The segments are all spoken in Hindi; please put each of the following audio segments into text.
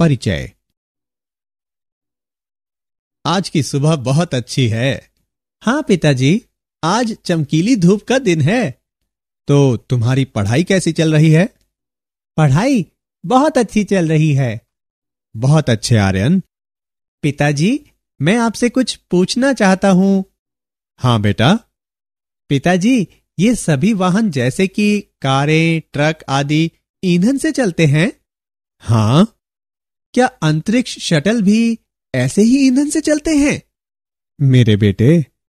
परिचय आज की सुबह बहुत अच्छी है हाँ पिताजी आज चमकीली धूप का दिन है तो तुम्हारी पढ़ाई कैसी चल रही है पढ़ाई बहुत अच्छी चल रही है बहुत अच्छे आर्यन पिताजी मैं आपसे कुछ पूछना चाहता हूँ हाँ बेटा पिताजी ये सभी वाहन जैसे कि कारें ट्रक आदि ईंधन से चलते हैं हाँ क्या अंतरिक्ष शटल भी ऐसे ही ईंधन से चलते हैं मेरे बेटे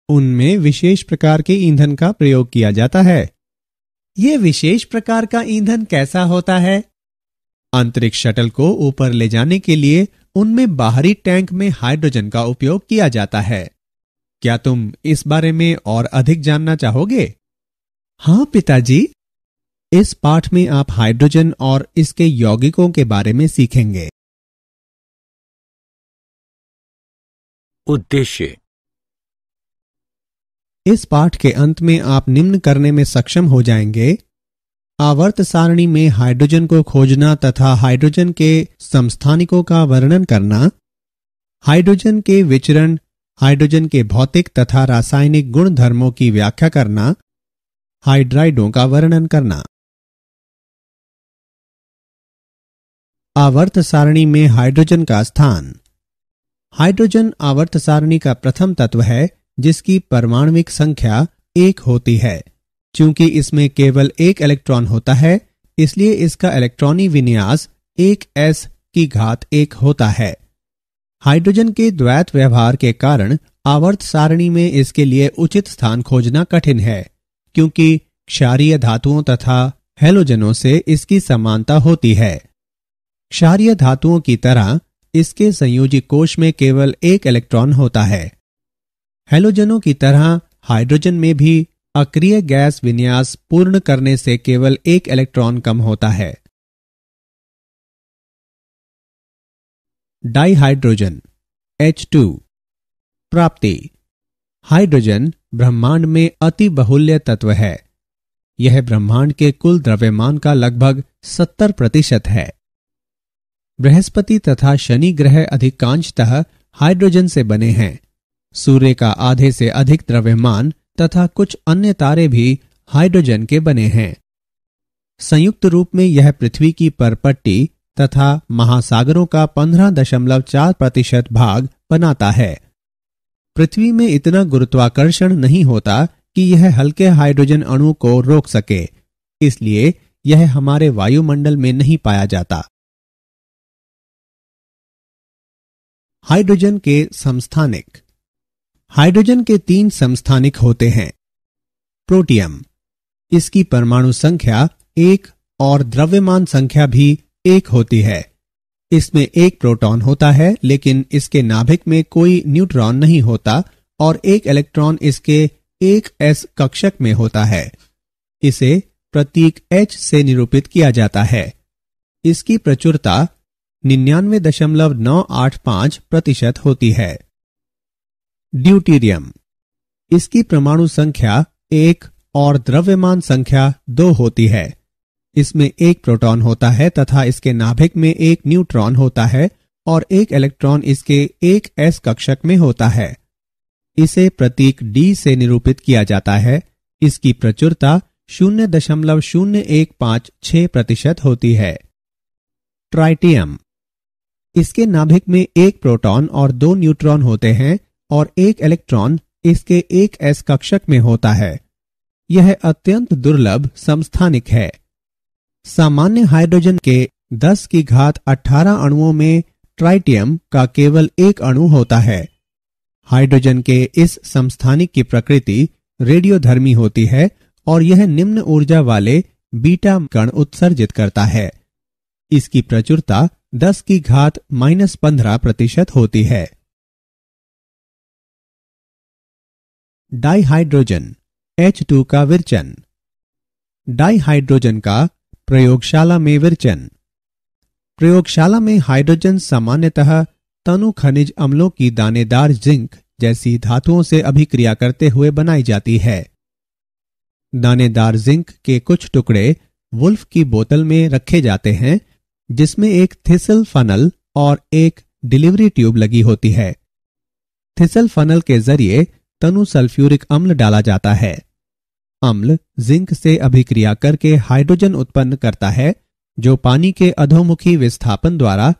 उनमें विशेष प्रकार के ईंधन का प्रयोग किया जाता है ये विशेष प्रकार का ईंधन कैसा होता है अंतरिक्ष शटल को ऊपर ले जाने के लिए उनमें बाहरी टैंक में हाइड्रोजन का उपयोग किया जाता है क्या तुम इस बारे में और अधिक जानना चाहोगे हाँ पिताजी इस पाठ में आप हाइड्रोजन और इसके यौगिकों के बारे में सीखेंगे उद्देश्य इस पाठ के अंत में आप निम्न करने में सक्षम हो जाएंगे आवर्त सारणी में हाइड्रोजन को खोजना तथा हाइड्रोजन के संस्थानिकों का वर्णन करना हाइड्रोजन के विचरण हाइड्रोजन के भौतिक तथा रासायनिक गुण धर्मों की व्याख्या करना हाइड्राइडों का वर्णन करना आवर्त सारणी में हाइड्रोजन का स्थान हाइड्रोजन आवर्त सारणी का प्रथम तत्व है जिसकी परमाणविक संख्या एक होती है चूंकि इसमें केवल एक इलेक्ट्रॉन होता है इसलिए इसका इलेक्ट्रॉनी विन्यास एक एस की घात एक होता है हाइड्रोजन के द्वैत व्यवहार के कारण आवर्त सारणी में इसके लिए उचित स्थान खोजना कठिन है क्योंकि क्षारीय धातुओं तथा हेलोजनों से इसकी समानता होती है क्षारीय धातुओं की तरह इसके संयोजी कोश में केवल एक इलेक्ट्रॉन होता है हेलोजनों की तरह हाइड्रोजन में भी अक्रिय गैस विन्यास पूर्ण करने से केवल एक इलेक्ट्रॉन कम होता है डाइहाइड्रोजन H2 प्राप्ति हाइड्रोजन ब्रह्मांड में अति बहुल्य तत्व है यह ब्रह्मांड के कुल द्रव्यमान का लगभग 70 प्रतिशत है बृहस्पति तथा शनि ग्रह अधिकांशतः हाइड्रोजन से बने हैं सूर्य का आधे से अधिक द्रव्यमान तथा कुछ अन्य तारे भी हाइड्रोजन के बने हैं संयुक्त रूप में यह पृथ्वी की परपट्टी तथा महासागरों का दशमलव चार प्रतिशत भाग बनाता है पृथ्वी में इतना गुरुत्वाकर्षण नहीं होता कि यह हल्के हाइड्रोजन अणु को रोक सके इसलिए यह हमारे वायुमंडल में नहीं पाया जाता हाइड्रोजन के समस्थानिक हाइड्रोजन के तीन समस्थानिक होते हैं प्रोटियम इसकी परमाणु संख्या एक और द्रव्यमान संख्या भी एक होती है इसमें एक प्रोटॉन होता है लेकिन इसके नाभिक में कोई न्यूट्रॉन नहीं होता और एक इलेक्ट्रॉन इसके एक एस कक्षक में होता है इसे प्रतीक एच से निरूपित किया जाता है इसकी प्रचुरता निन्यानवे दशमलव नौ आठ पांच प्रतिशत होती है ड्यूटीरियम इसकी परमाणु संख्या एक और द्रव्यमान संख्या दो होती है इसमें एक प्रोटॉन होता है तथा इसके नाभिक में एक न्यूट्रॉन होता है और एक इलेक्ट्रॉन इसके एक एस कक्षक में होता है इसे प्रतीक डी से निरूपित किया जाता है इसकी प्रचुरता शून्य दशमलव शून्य एक पांच छह प्रतिशत होती है ट्राइटियम इसके नाभिक में एक प्रोटॉन और दो न्यूट्रॉन होते हैं और एक इलेक्ट्रॉन इसके एक एस कक्षक में होता है यह अत्यंत दुर्लभ समस्थानिक है सामान्य हाइड्रोजन के 10 की घात 18 अणुओं में ट्राइटियम का केवल एक अणु होता है हाइड्रोजन के इस समस्थानिक की प्रकृति रेडियोधर्मी होती है और यह निम्न ऊर्जा वाले बीटा कण उत्सर्जित करता है इसकी प्रचुरता दस की घात माइनस पंद्रह प्रतिशत होती है डाइहाइड्रोजन H2 का विरचन डाइहाइड्रोजन का प्रयोगशाला में विरचन प्रयोगशाला में हाइड्रोजन सामान्यतः तनु खनिज अम्लों की दानेदार जिंक जैसी धातुओं से अभिक्रिया करते हुए बनाई जाती है दानेदार जिंक के कुछ टुकड़े वुल्फ की बोतल में रखे जाते हैं जिसमें एक थिसल फनल और एक डिलीवरी ट्यूब लगी होती है थिसल फनल के जरिए तनु सल्फ्यूरिक अम्ल डाला जाता है अम्ल जिंक से अभिक्रिया करके हाइड्रोजन उत्पन्न करता है जो पानी के अधोमुखी विस्थापन द्वारा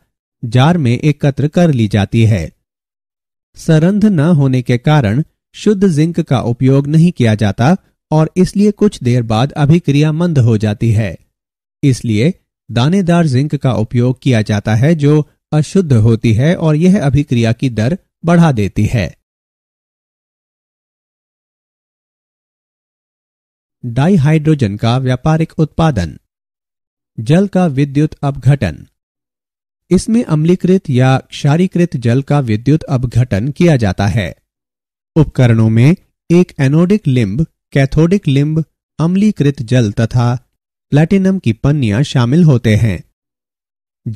जार में एकत्र कर ली जाती है सरंध न होने के कारण शुद्ध जिंक का उपयोग नहीं किया जाता और इसलिए कुछ देर बाद अभिक्रिया मंद हो जाती है इसलिए दानेदार जिंक का उपयोग किया जाता है जो अशुद्ध होती है और यह अभिक्रिया की दर बढ़ा देती है डाइहाइड्रोजन का व्यापारिक उत्पादन जल का विद्युत अपघटन इसमें अम्लीकृत या क्षारीकृत जल का विद्युत अपघटन किया जाता है उपकरणों में एक एनोडिक लिंब कैथोडिक लिंब अम्लीकृत जल तथा प्लैटिनम की पन्नियां शामिल होते हैं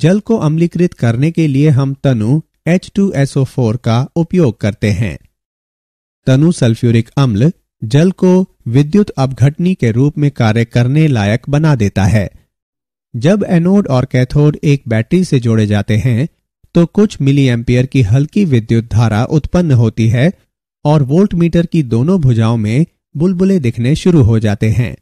जल को अम्लीकृत करने के लिए हम तनु H2SO4 का उपयोग करते हैं तनु सल्फ्यूरिक अम्ल जल को विद्युत अपघटनी के रूप में कार्य करने लायक बना देता है जब एनोड और कैथोड एक बैटरी से जोड़े जाते हैं तो कुछ मिली एम्पियर की हल्की विद्युत धारा उत्पन्न होती है और वोल्टमीटर की दोनों भुजाओं में बुलबुले दिखने शुरू हो जाते हैं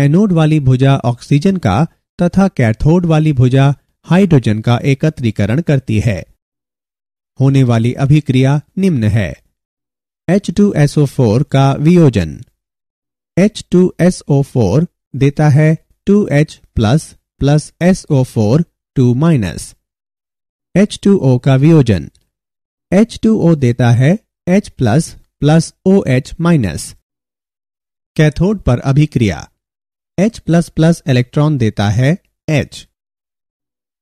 एनोड वाली भुजा ऑक्सीजन का तथा कैथोड वाली भुजा हाइड्रोजन का एकत्रीकरण करती है होने वाली अभिक्रिया निम्न है H2SO4 का वियोजन H2SO4 देता है 2H plus plus SO4 2 minus H2O का वियोजन H2O देता है H plus plus O H minus cathode पर अभिक्रिया H इलेक्ट्रॉन देता है H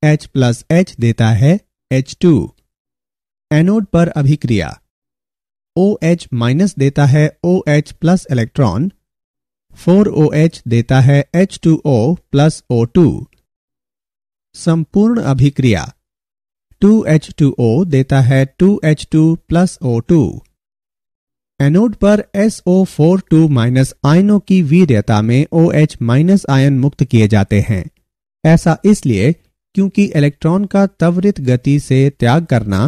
H प्लस एच देता है H2 एनोड पर अभिक्रिया ओ OH माइनस देता है O OH plus electron four H देता है H two O plus O two संपूर्ण अभिक्रिया टू टू एच ओ देता है two H two plus O two anode पर SO42 माइनस आयनों की वीर्यता में OH माइनस आयन मुक्त किए जाते हैं ऐसा इसलिए क्योंकि इलेक्ट्रॉन का त्वरित गति से त्याग करना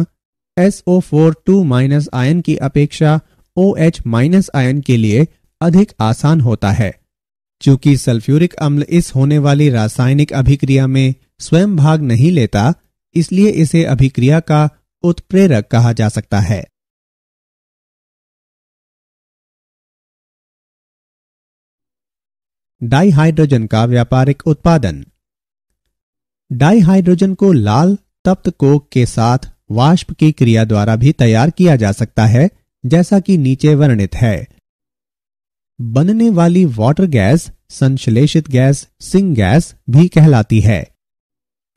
SO42 माइनस आयन की अपेक्षा OH माइनस आयन के लिए अधिक आसान होता है चूंकि सल्फ्यूरिक अम्ल इस होने वाली रासायनिक अभिक्रिया में स्वयं भाग नहीं लेता इसलिए इसे अभिक्रिया का उत्प्रेरक कहा जा सकता है डाइहाइड्रोजन का व्यापारिक उत्पादन डाइहाइड्रोजन को लाल तप्त कोक के साथ वाष्प की क्रिया द्वारा भी तैयार किया जा सकता है जैसा कि नीचे वर्णित है बनने वाली वाटर गैस संश्लेषित गैस सिंग गैस भी कहलाती है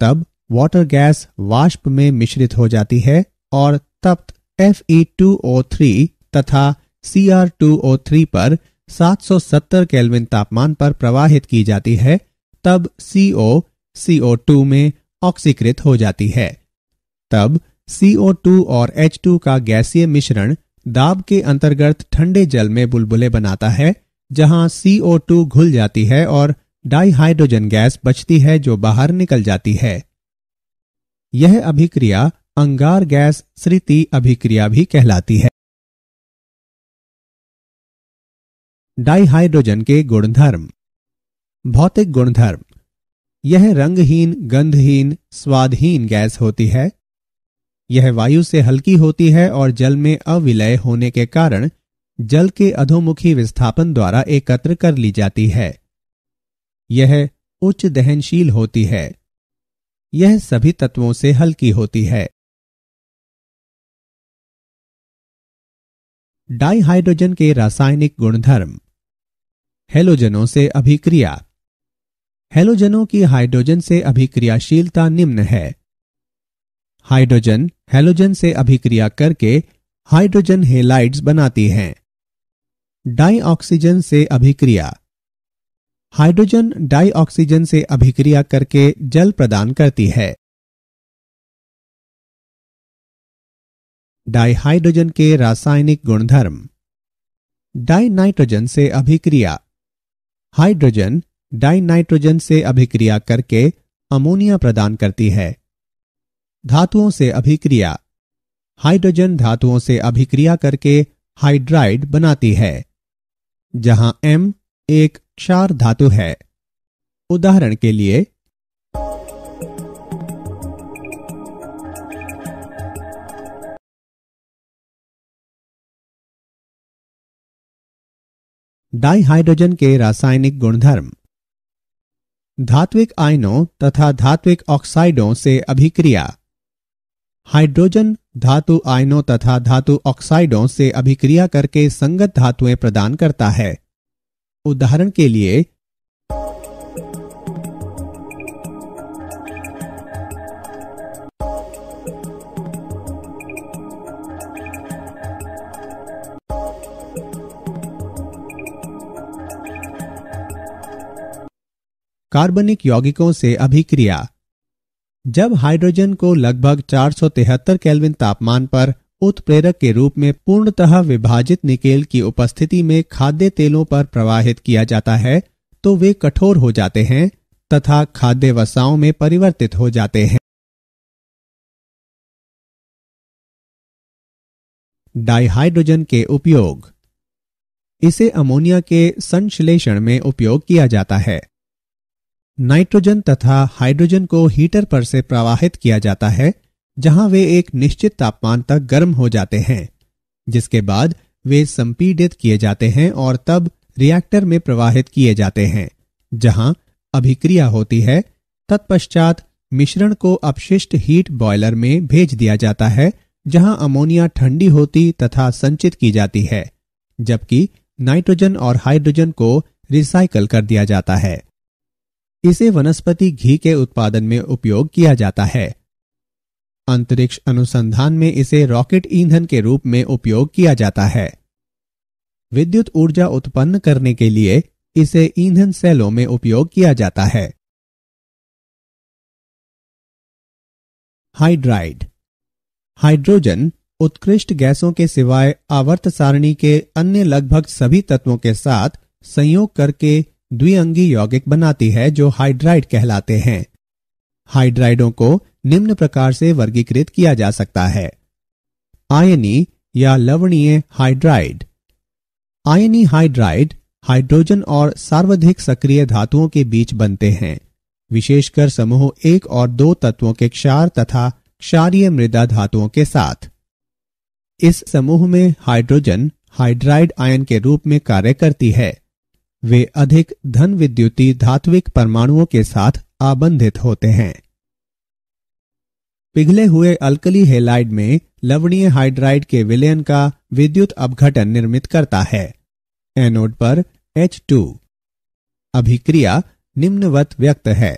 तब वाटर गैस वाष्प में मिश्रित हो जाती है और तप्त Fe2O3 तथा Cr2O3 पर 770 केल्विन तापमान पर प्रवाहित की जाती है तब CO CO2 में ऑक्सीकृत हो जाती है तब CO2 और H2 का गैसीय मिश्रण दाब के अंतर्गत ठंडे जल में बुलबुले बनाता है जहां CO2 घुल जाती है और डाइहाइड्रोजन गैस बचती है जो बाहर निकल जाती है यह अभिक्रिया अंगार गैस स्थिति अभिक्रिया भी कहलाती है डाइहाइड्रोजन के गुणधर्म भौतिक गुणधर्म यह रंगहीन गंधहीन स्वादहीन गैस होती है यह वायु से हल्की होती है और जल में अविलय होने के कारण जल के अधोमुखी विस्थापन द्वारा एकत्र कर ली जाती है यह उच्च दहनशील होती है यह सभी तत्वों से हल्की होती है डाइहाइड्रोजन के रासायनिक गुणधर्म हेलोजनों से अभिक्रिया हेलोजनों की हाइड्रोजन से अभिक्रियाशीलता निम्न है हाइड्रोजन हेलोजन से अभिक्रिया करके हाइड्रोजन हेलाइड्स बनाती हैं डाइऑक्सीजन से अभिक्रिया हाइड्रोजन डाइऑक्सीजन से अभिक्रिया करके जल प्रदान करती है डाइहाइड्रोजन के रासायनिक गुणधर्म डाइनाइट्रोजन से अभिक्रिया हाइड्रोजन डाइनाइट्रोजन से अभिक्रिया करके अमोनिया प्रदान करती है धातुओं से अभिक्रिया हाइड्रोजन धातुओं से अभिक्रिया करके हाइड्राइड बनाती है जहां M एक क्षार धातु है उदाहरण के लिए डाइहाइड्रोजन के रासायनिक गुणधर्म धात्विक आयनों तथा धात्विक ऑक्साइडों से अभिक्रिया हाइड्रोजन धातु आयनों तथा धातु ऑक्साइडों से अभिक्रिया करके संगत धातुएं प्रदान करता है उदाहरण के लिए कार्बनिक यौगिकों से अभिक्रिया जब हाइड्रोजन को लगभग 473 केल्विन तापमान पर उत्प्रेरक के रूप में पूर्णतः विभाजित निकेल की उपस्थिति में खाद्य तेलों पर प्रवाहित किया जाता है तो वे कठोर हो जाते हैं तथा खाद्य वसाओं में परिवर्तित हो जाते हैं डाइहाइड्रोजन के उपयोग इसे अमोनिया के संश्लेषण में उपयोग किया जाता है नाइट्रोजन तथा हाइड्रोजन को हीटर पर से प्रवाहित किया जाता है जहां वे एक निश्चित तापमान तक गर्म हो जाते हैं जिसके बाद वे संपीडित किए जाते हैं और तब रिएक्टर में प्रवाहित किए जाते हैं जहां अभिक्रिया होती है तत्पश्चात मिश्रण को अपशिष्ट हीट बॉयलर में भेज दिया जाता है जहां अमोनिया ठंडी होती तथा संचित की जाती है जबकि नाइट्रोजन और हाइड्रोजन को रिसाइकल कर दिया जाता है इसे वनस्पति घी के उत्पादन में उपयोग किया जाता है अंतरिक्ष अनुसंधान में इसे रॉकेट ईंधन के रूप में उपयोग किया जाता है विद्युत ऊर्जा उत्पन्न करने के लिए इसे ईंधन सेलों में उपयोग किया जाता है हाइड्राइड हाइड्रोजन उत्कृष्ट गैसों के सिवाय आवर्त सारणी के अन्य लगभग सभी तत्वों के साथ संयोग करके द्विअंगी यौगिक बनाती है जो हाइड्राइड कहलाते हैं हाइड्राइडों को निम्न प्रकार से वर्गीकृत किया जा सकता है आयनी या लवणीय हाइड्राइड आयनी हाइड्राइड हाइड्रोजन और सार्वधिक सक्रिय धातुओं के बीच बनते हैं विशेषकर समूह एक और दो तत्वों के क्षार तथा क्षारीय मृदा धातुओं के साथ इस समूह में हाइड्रोजन हाइड्राइड आयन के रूप में कार्य करती है वे अधिक धन विद्युती धात्विक परमाणुओं के साथ आबंधित होते हैं पिघले हुए अल्कली हेलाइड में लवणीय हाइड्राइड के विलयन का विद्युत अपघटन निर्मित करता है एनोड पर एच टू अभिक्रिया निम्नवत व्यक्त है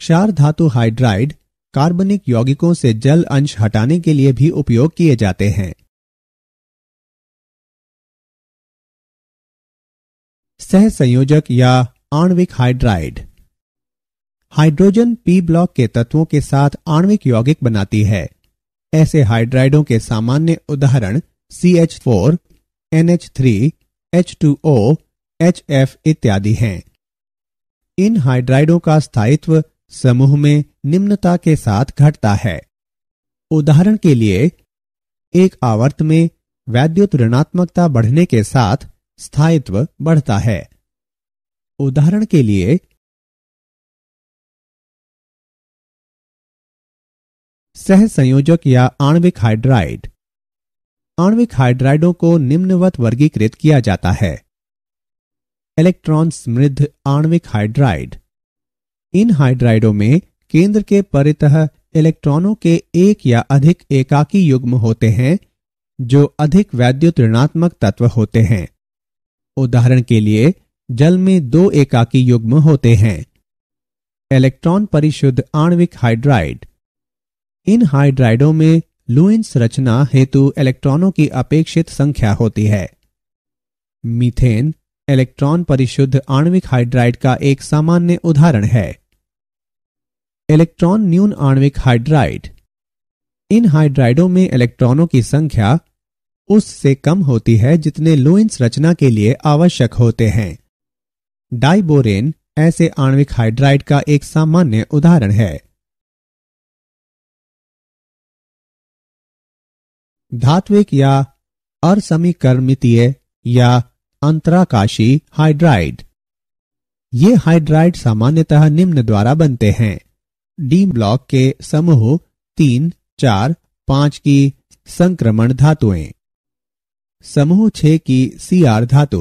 क्षार धातु हाइड्राइड कार्बनिक यौगिकों से जल अंश हटाने के लिए भी उपयोग किए जाते हैं सह संयोजक या आणविक हाइड्राइड हाइड्रोजन पी ब्लॉक के तत्वों के साथ आणविक यौगिक बनाती है ऐसे हाइड्राइडों के सामान्य उदाहरण C H four N H three H two O H F इत्यादि हैं इन हाइड्राइडों का स्थायित्व समूह में निम्नता के साथ घटता है उदाहरण के लिए एक आवर्त में वैद्युत ऋणात्मकता बढ़ने के साथ स्थायित्व बढ़ता है उदाहरण के लिए सह संयोजक या आणविक हाइड्राइड आणविक हाइड्राइडों को निम्नवत वर्गीकृत किया जाता है इलेक्ट्रॉन समृद्ध आणविक हाइड्राइड इन हाइड्राइडों में केंद्र के परितह इलेक्ट्रॉनों के एक या अधिक एकाकी युग्म होते हैं जो अधिक वैद्युत ऋणात्मक तत्व होते हैं उदाहरण के लिए जल में दो एकाकी युग्म होते हैं इलेक्ट्रॉन परिशुद्ध आणविक हाइड्राइड इन हाइड्राइडों में लुइंस रचना हेतु इलेक्ट्रॉनों की अपेक्षित संख्या होती है मीथेन इलेक्ट्रॉन परिशुद्ध आणविक हाइड्राइड का एक सामान्य उदाहरण है इलेक्ट्रॉन न्यून आणविक हाइड्राइड इन हाइड्राइडों में इलेक्ट्रॉनों की संख्या उससे कम होती है जितने लोइंस रचना के लिए आवश्यक होते हैं डाइबोरेन ऐसे आणविक हाइड्राइड का एक सामान्य उदाहरण है धात्विक या असमीकर्मितीय या अंतराकाशी हाइड्राइड ये हाइड्राइड सामान्यतः निम्न द्वारा बनते हैं डी ब्लॉक के समूह तीन चार पांच की संक्रमण धातुएं समूह छ की सी आर धातु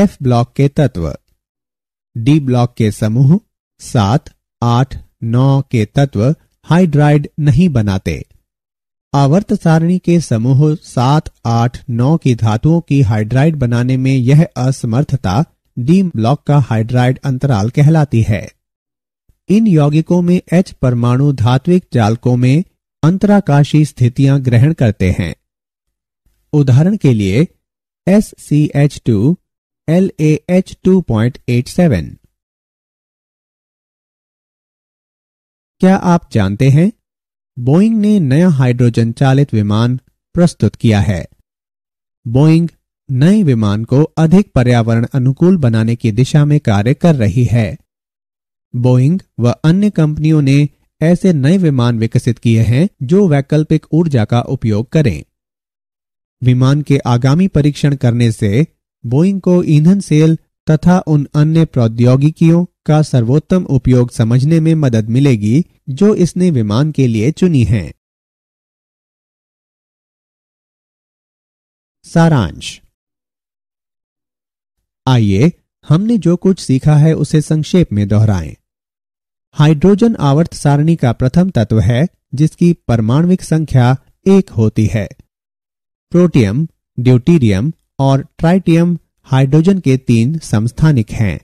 एफ ब्लॉक के तत्व डी ब्लॉक के समूह सात आठ नौ के तत्व हाइड्राइड नहीं बनाते आवर्त सारणी के समूह सात आठ नौ की धातुओं की हाइड्राइड बनाने में यह असमर्थता डी ब्लॉक का हाइड्राइड अंतराल कहलाती है इन यौगिकों में एच परमाणु धात्विक जालकों में अंतराकाशी स्थितियां ग्रहण करते हैं उदाहरण के लिए S C H two L A H two point eight seven क्या आप जानते हैं बोइंग ने नया हाइड्रोजन चालित विमान प्रस्तुत किया है बोइंग नए विमान को अधिक पर्यावरण अनुकूल बनाने की दिशा में कार्य कर रही है बोइंग व अन्य कंपनियों ने ऐसे नए विमान विकसित किए हैं जो वैकल्पिक ऊर्जा का उपयोग करें विमान के आगामी परीक्षण करने से बोइंग को ईंधन सेल तथा उन अन्य प्रौद्योगिकियों का सर्वोत्तम उपयोग समझने में मदद मिलेगी जो इसने विमान के लिए चुनी है सारांश आइए हमने जो कुछ सीखा है उसे संक्षेप में दोहराएं। हाइड्रोजन आवर्त सारणी का प्रथम तत्व है जिसकी परमाणविक संख्या एक होती है प्रोटियम ड्यूटीरियम और ट्राइटियम हाइड्रोजन के तीन समस्थानिक हैं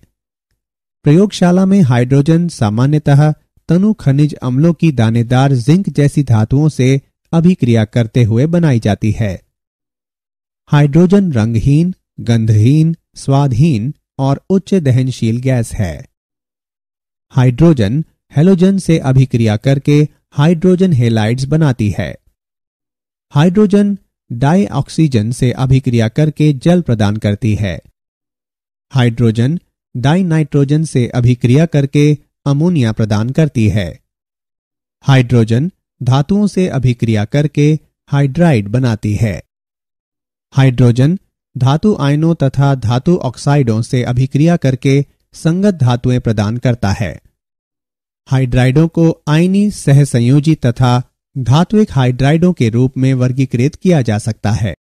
प्रयोगशाला में हाइड्रोजन सामान्यतः तनु खनिज अम्लों की दानेदार जिंक जैसी धातुओं से अभिक्रिया करते हुए बनाई जाती है हाइड्रोजन रंगहीन गंधहीन स्वादहीन और उच्च दहनशील गैस है हाइड्रोजन हेलोजन से अभिक्रिया करके हाइड्रोजन हेलाइड्स बनाती है हाइड्रोजन डाई ऑक्सीजन से अभिक्रिया करके जल प्रदान करती है हाइड्रोजन डाई नाइट्रोजन से अभिक्रिया करके अमोनिया प्रदान करती है हाइड्रोजन धातुओं से अभिक्रिया करके हाइड्राइड बनाती है हाइड्रोजन धातु आयनों तथा धातु ऑक्साइडों से अभिक्रिया करके संगत धातुएं प्रदान करता है हाइड्राइडों को आयनी सहसंयोजी तथा धात्विक हाइड्राइडों के रूप में वर्गीकृत किया जा सकता है